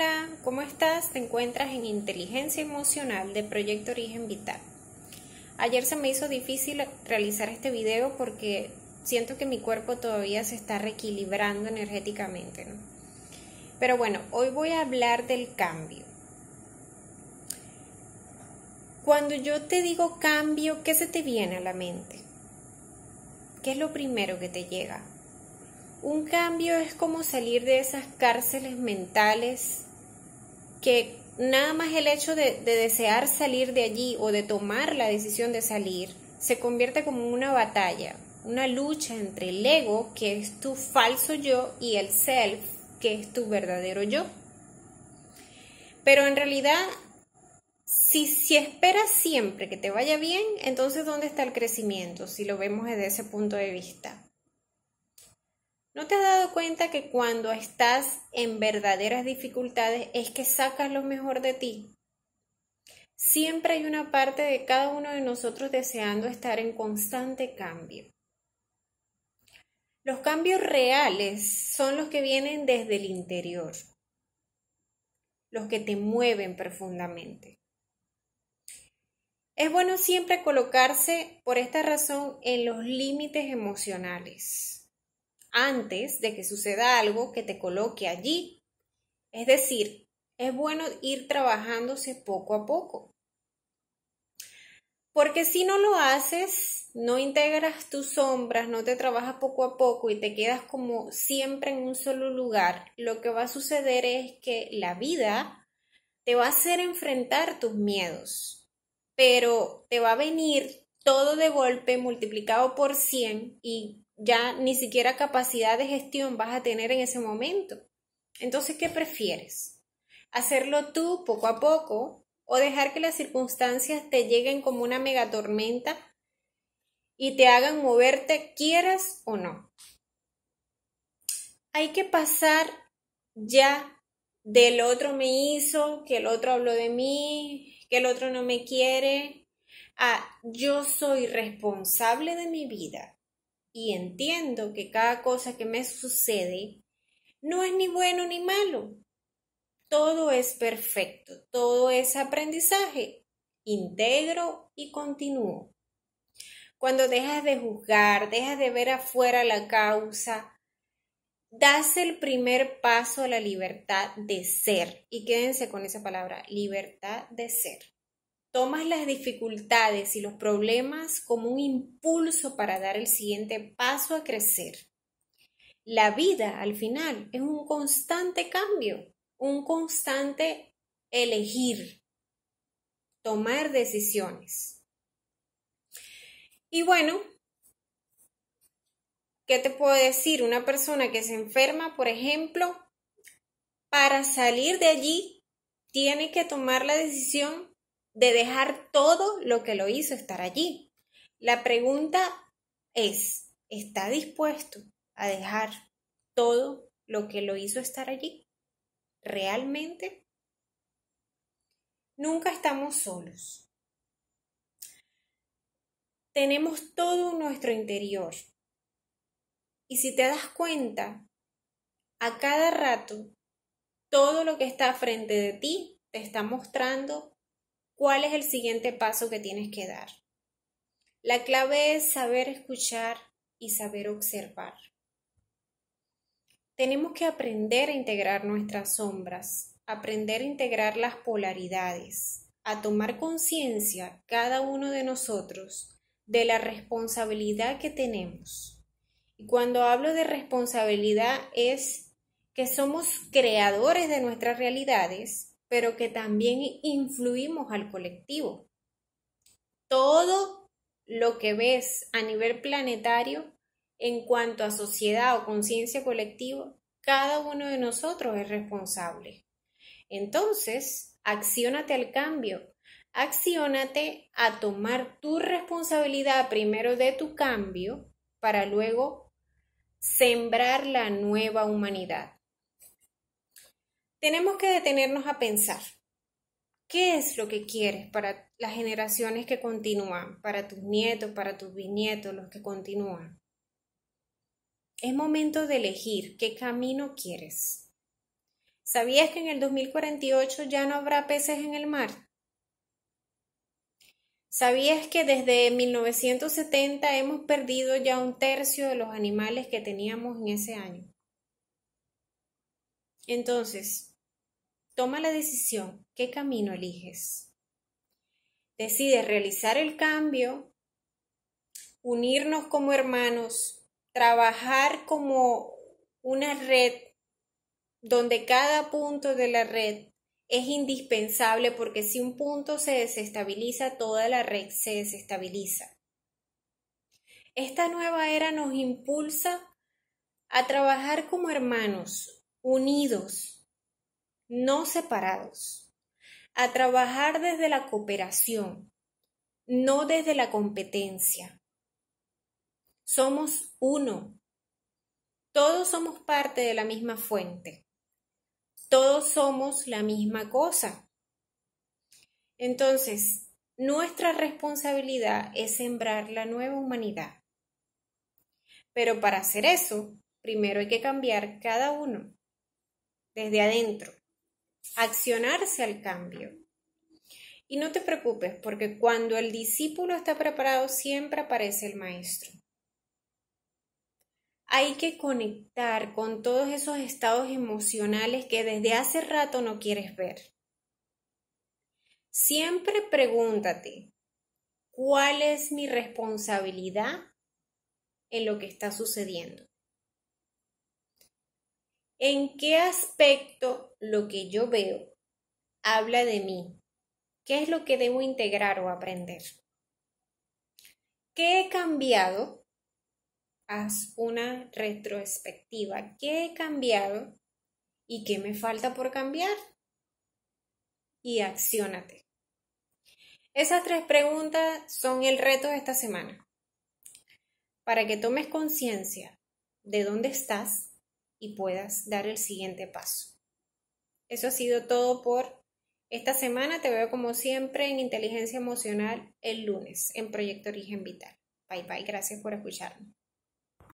Hola, ¿cómo estás? Te encuentras en Inteligencia Emocional de Proyecto Origen Vital. Ayer se me hizo difícil realizar este video porque siento que mi cuerpo todavía se está reequilibrando energéticamente. Pero bueno, hoy voy a hablar del cambio. Cuando yo te digo cambio, ¿qué se te viene a la mente? ¿Qué es lo primero que te llega? Un cambio es como salir de esas cárceles mentales que nada más el hecho de, desear salir de allí o de tomar la decisión de salir se convierte como una batalla, una lucha entre el ego, que es tu falso yo, y el self, que es tu verdadero yo. Pero en realidad, si, si esperas siempre que te vaya bien, entonces ¿dónde está el crecimiento? Si lo vemos desde ese punto de vista. ¿No te has dado cuenta que cuando estás en verdaderas dificultades es que sacas lo mejor de ti? Siempre hay una parte de cada uno de nosotros deseando estar en constante cambio. Los cambios reales son los que vienen desde el interior, los que te mueven profundamente. Es bueno siempre colocarse por esta razón en los límites emocionales antes de que suceda algo que te coloque allí. Es decir, es bueno ir trabajándose poco a poco. Porque si no lo haces, no integras tus sombras, no te trabajas poco a poco y te quedas como siempre en un solo lugar, lo que va a suceder es que la vida te va a hacer enfrentar tus miedos, pero te va a venir todo de golpe multiplicado por 100 y ya ni siquiera capacidad de gestión vas a tener en ese momento. Entonces, ¿qué prefieres? ¿Hacerlo tú poco a poco o dejar que las circunstancias te lleguen como una mega tormenta y te hagan moverte quieras o no? Hay que pasar ya del otro me hizo, que el otro habló de mí, que el otro no me quiere, a yo soy responsable de mi vida y entiendo que cada cosa que me sucede no es ni bueno ni malo. Todo es perfecto, todo es aprendizaje. Integro y continúo. Cuando dejas de juzgar, dejas de ver afuera la causa, das el primer paso a la libertad de ser. Y quédense con esa palabra, libertad de ser. Tomas las dificultades y los problemas como un impulso para dar el siguiente paso a crecer. La vida, al final, es un constante cambio, un constante elegir, tomar decisiones. Y bueno, ¿qué te puedo decir? Una persona que se enferma, por ejemplo, para salir de allí, tiene que tomar la decisión de dejar todo lo que lo hizo estar allí. La pregunta es, ¿está dispuesto a dejar todo lo que lo hizo estar allí? ¿Realmente? Nunca estamos solos. Tenemos todo nuestro interior. Y si te das cuenta, a cada rato, todo lo que está frente de ti te está mostrando cuál es el siguiente paso que tienes que dar. La clave es saber escuchar y saber observar. Tenemos que aprender a integrar nuestras sombras, aprender a integrar las polaridades, a tomar conciencia cada uno de nosotros de la responsabilidad que tenemos. Y cuando hablo de responsabilidad es que somos creadores de nuestras realidades pero que también influimos al colectivo. Todo lo que ves a nivel planetario en cuanto a sociedad o conciencia colectiva, cada uno de nosotros es responsable. Entonces, acciónate al cambio, acciónate a tomar tu responsabilidad primero de tu cambio para luego sembrar la nueva humanidad tenemos que detenernos a pensar. ¿Qué es lo que quieres para las generaciones que continúan, para tus nietos, para tus bisnietos, los que continúan? Es momento de elegir qué camino quieres. ¿Sabías que en el 2048 ya no habrá peces en el mar? ¿Sabías que desde 1970 hemos perdido ya un tercio de los animales que teníamos en ese año? Entonces, Toma la decisión. ¿Qué camino eliges? Decides realizar el cambio, unirnos como hermanos, trabajar como una red donde cada punto de la red es indispensable porque si un punto se desestabiliza, toda la red se desestabiliza. Esta nueva era nos impulsa a trabajar como hermanos, unidos, no separados, a trabajar desde la cooperación, no desde la competencia. Somos uno. Todos somos parte de la misma fuente. Todos somos la misma cosa. Entonces, nuestra responsabilidad es sembrar la nueva humanidad. Pero para hacer eso, primero hay que cambiar cada uno, desde adentro accionarse al cambio. Y no te preocupes, porque cuando el discípulo está preparado, siempre aparece el maestro. Hay que conectar con todos esos estados emocionales que desde hace rato no quieres ver. Siempre pregúntate, ¿cuál es mi responsabilidad en lo que está sucediendo? ¿En qué aspecto lo que yo veo habla de mí? ¿Qué es lo que debo integrar o aprender? ¿Qué he cambiado? Haz una retrospectiva. ¿Qué he cambiado y qué me falta por cambiar? Y acciónate. Esas tres preguntas son el reto de esta semana. Para que tomes conciencia de dónde estás, y puedas dar el siguiente paso. Eso ha sido todo por esta semana. Te veo como siempre en Inteligencia Emocional el lunes en Proyecto Origen Vital. Bye bye, gracias por escucharme.